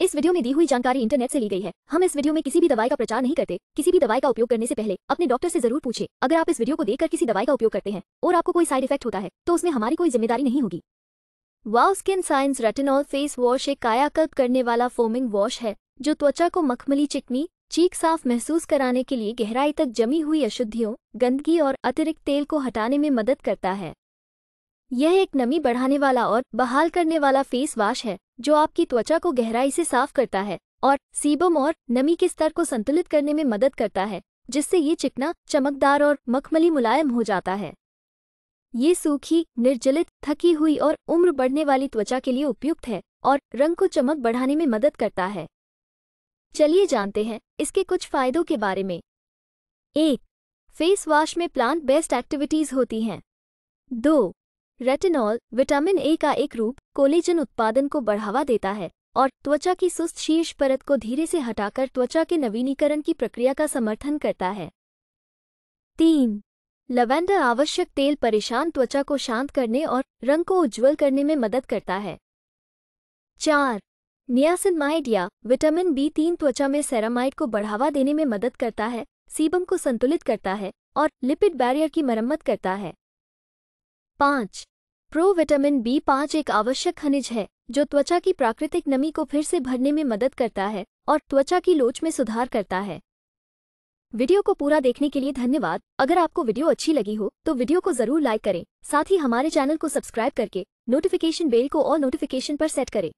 इस वीडियो में दी हुई जानकारी इंटरनेट से ली गई है हम इस वीडियो में किसी भी दवाई का प्रचार नहीं करते किसी भी दवाई का उपयोग करने से पहले अपने डॉक्टर से जरूर पूछे अगर आप इस वीडियो को देखकर किसी दवाई का उपयोग करते हैं और आपको कोई साइड इफेक्ट होता है तो उसमें हमारी कोई जिम्मेदारी नहीं होगी Wow Skin Science retinol face wash एक कायाकल्प करने वाला फोमिंग वॉश है जो त्वचा को मखमली चिकनी चीक साफ महसूस कराने के लिए गहराई तक जमी हुई अशुद्धियों गंदगी और अतिरिक्त तेल को हटाने में मदद करता है यह एक नमी बढ़ाने वाला और बहाल करने वाला फेस वॉश है जो आपकी त्वचा को गहराई से साफ करता है और सीबम और नमी के स्तर को संतुलित करने में मदद करता है जिससे ये चिकना चमकदार और मखमली मुलायम हो जाता है ये सूखी निर्जलित थकी हुई और उम्र बढ़ने वाली त्वचा के लिए उपयुक्त है और रंग को चमक बढ़ाने में मदद करता है चलिए जानते हैं इसके कुछ फायदों के बारे में एक फेस वॉश में प्लांट बेस्ट एक्टिविटीज होती हैं दो रेटिनॉल विटामिन ए का एक रूप कोलेजन उत्पादन को बढ़ावा देता है और त्वचा की सुस्त शीर्ष परत को धीरे से हटाकर त्वचा के नवीनीकरण की प्रक्रिया का समर्थन करता है तीन लवेंडर आवश्यक तेल परेशान त्वचा को शांत करने और रंग को उज्जवल करने में मदद करता है चार नियासिनमाइड या विटामिन बी तीन त्वचा में सेरामाइड को बढ़ावा देने में मदद करता है सीबम को संतुलित करता है और लिपिड बैरियर की मरम्मत करता है पाँच प्रो विटामिन बी पाँच एक आवश्यक खनिज है जो त्वचा की प्राकृतिक नमी को फिर से भरने में मदद करता है और त्वचा की लोच में सुधार करता है वीडियो को पूरा देखने के लिए धन्यवाद अगर आपको वीडियो अच्छी लगी हो तो वीडियो को जरूर लाइक करें साथ ही हमारे चैनल को सब्सक्राइब करके नोटिफिकेशन बेल को और नोटिफिकेशन पर सेट करें